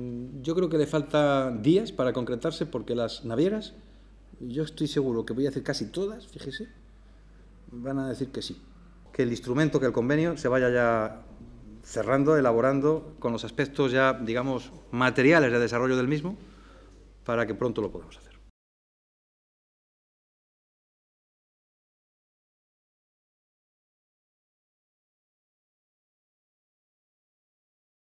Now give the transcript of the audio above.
Mm, yo creo que le falta días para concretarse porque las navieras, yo estoy seguro que voy a decir casi todas, fíjese, van a decir que sí. Que el instrumento, que el convenio se vaya ya cerrando, elaborando con los aspectos ya, digamos, materiales de desarrollo del mismo para que pronto lo podamos hacer.